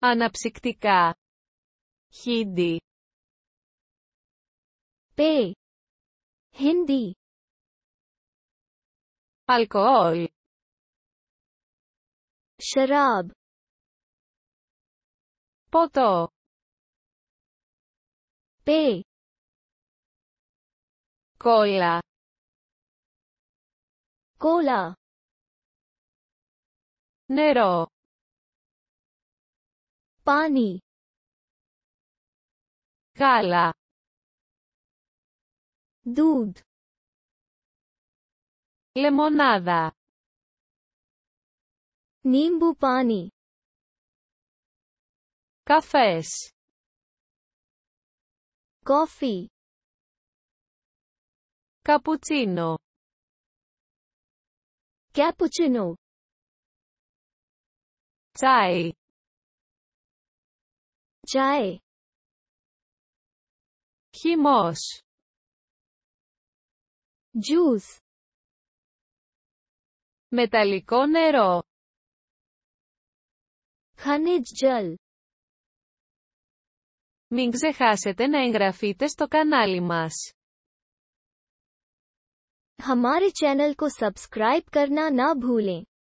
αναψυκτικά, χίντι, πέ, χίντι, αλκοόλ, Σεράμπ. ποτό πέ κόλα κόλα νερό Pani. काला Dud. Lemonada. Nimbu Pani. cafés coffee cappuccino cappuccino chai Chai. Χυμός. Juice. Μεταλλικό νερό. Khanij Jal. Μην ξεχάσετε να εγγραφείτε στο κανάλι μας. हमारे चैनल को सब्सक्राइब करना ना भूलें